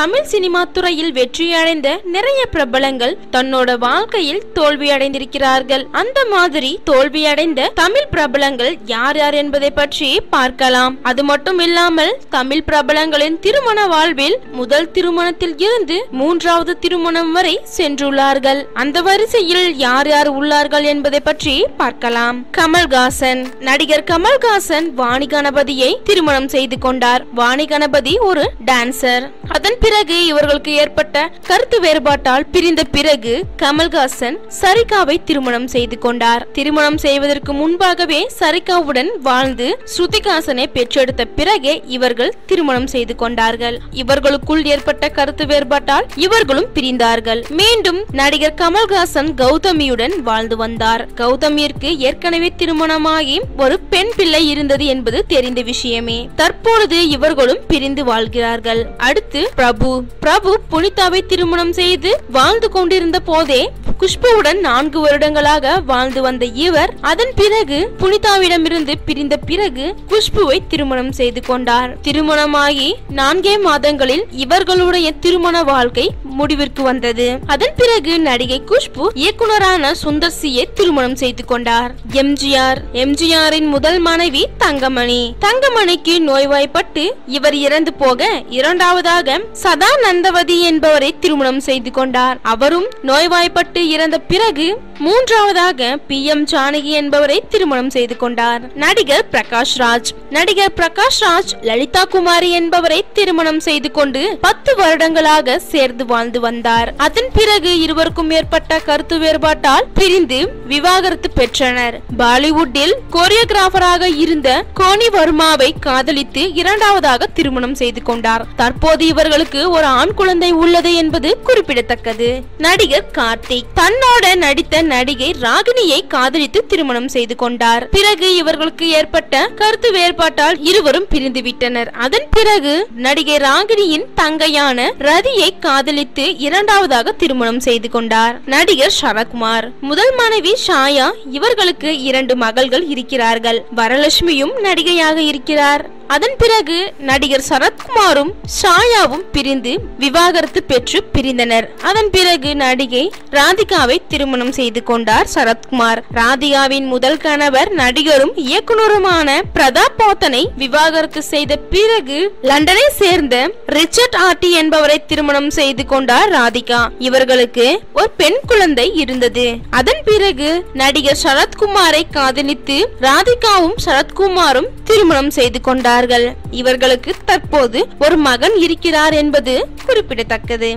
Tamil cinema துறையில் வெற்றியடைந்த நிறைய பிரபலங்கள் தன்னோட வாழ்க்கையில் தோல்வியடைந்திருக்கிறார்கள் அந்த மாதிரி தோல்வியடைந்த தமிழ் பிரபலங்கள் யார் யார் என்பதை பற்றி பார்க்கலாம் அது மட்டும் இல்லாமல் தமிழ் பிரபலங்களின் திருமண வாழ்வில் முதல் திருமணத்தில் இருந்து மூன்றாவது திருமணம் வரை சென்றுள்ளார்கள் அந்த வரிசையில் யார் யார் உள்ளார்கள் என்பதை பற்றி பார்க்கலாம் கமல்ஹாசன் நடிகர் கமல்ஹாசன் வாணி கணபதியை திருமணம் செய்து கொண்டார் வாணி கணபதி ஒரு டான்சர் அதன் பிறகு இவர்களுக்கு ஏற்பட்ட கருத்து வேறுபாட்டால் பிரிந்த பிறகு கமல்ஹாசன் சரிகாவை திருமணம் செய்து கொண்டார் திருமணம் செய்வதற்கு முன்பாகவே சரிகாவுடன் வாழ்ந்து ஸ்ருதிகாசனை பெற்றெடுத்த பிறகே இவர்கள் திருமணம் செய்து கொண்டார்கள் இவர்களுக்குள் ஏற்பட்ட கருத்து வேறுபாட்டால் இவர்களும் பிரிந்தார்கள் மீண்டும் நடிகர் கமல்ஹாசன் கௌதமியுடன் வாழ்ந்து வந்தார் கௌதமியிற்கு ஏற்கனவே திருமணமாகி ஒரு பெண் பிள்ளை இருந்தது என்பது தெரிந்த விஷயமே தற்பொழுது இவர்களும் பிரிந்து வாழ்கிறார்கள் அடுத்து பிரபு பிரபு புனிதாவை திருமணம் செய்து வாழ்ந்து கொண்டிருந்த போதே குஷ்புவுடன் நான்கு வருடங்களாக வாழ்ந்து வந்த இவர் அதன் பிறகு புனிதாவிடமிருந்து பிரிந்த பிறகு குஷ்புவை திருமணம் செய்து கொண்டார் திருமணமாகி நான்கே மாதங்களில் இவர்களுடைய திருமண வாழ்க்கை முடிவிற்கு வந்தது அதன் பிறகு நடிகை குஷ்பு இயக்குனரான சுந்தர் சியை திருமணம் செய்து கொண்டார் எம்ஜிஆர் எம்ஜிஆரின் முதல் மனைவி தங்கமணி தங்கமணிக்கு நோய்வாய்ப்பட்டு இவர் இறந்து போக இரண்டாவதாக சதா நந்தவதி என்பவரை திருமணம் செய்து கொண்டார் அவரும் நோய்வாய்ப்பட்டு இறந்த பிறகு மூன்றாவதாக பி எம் ஜானகி என்பவரை திருமணம் செய்து கொண்டார் நடிகர் பிரகாஷ் ராஜ் நடிகர் பிரகாஷ் ராஜ் லலிதா குமாரி என்பவரை திருமணம் செய்து கொண்டு பத்து வருடங்களாக சேர்ந்து வாழ்ந்தார் வாழ்ந்து வந்தார் அதன் பிறகு இருவருக்கும் ஏற்பட்ட கருத்து வேறுபாட்டால் பிரிந்து விவாகரத்து பெற்றனர் பாலிவுட்டில் கோரியோகிராபராக இருந்த கோனி வர்மாவை காதலித்து இரண்டாவதாக திருமணம் செய்து கொண்டார் தற்போது இவர்களுக்கு ஒரு ஆண் குழந்தை உள்ளது என்பது குறிப்பிடத்தக்கது நடிகர் கார்த்திக் தன்னோட நடித்த நடிகை ராகினியை காதலித்து திருமணம் செய்து கொண்டார் பிறகு இவர்களுக்கு ஏற்பட்ட கருத்து வேறுபாட்டால் இருவரும் பிரிந்துவிட்டனர் அதன் பிறகு நடிகை ராகினியின் தங்கையான ரதியை காதலித்து முடித்து இரண்டாவதாக திருமணம் செய்து கொண்டார் நடிகர் சரத்குமார் முதல் மனைவி ஷாயா இவர்களுக்கு இரண்டு மகள்கள் இருக்கிறார்கள் வரலட்சுமியும் நடிகையாக இருக்கிறார் அதன் பிறகு நடிகர் சரத்குமாரும் ஷாயாவும் பிரிந்து விவாகரத்து பெற்று பிரிந்தனர் அதன் பிறகு நடிகை ராதிகாவை திருமணம் செய்து கொண்டார் சரத்குமார் ராதிகாவின் முதல் கணவர் நடிகரும் இயக்குனருமான பிரதாப் போத்தனை விவாகரத்து செய்த பிறகு லண்டனை சேர்ந்த ரிச்சர்ட் ஆர்டி என்பவரை திருமணம் செய்து கொண்டார் ராதிகா இவர்களுக்கு ஒரு பெண் குழந்தை இருந்தது அதன் பிறகு நடிகர் சரத்குமாரை காதலித்து ராதிகாவும் சரத்குமாரும் திருமணம் செய்து கொண்டார் இருக்கிறார்கள் இவர்களுக்கு தற்போது ஒரு மகன் இருக்கிறார் என்பது குறிப்பிடத்தக்கது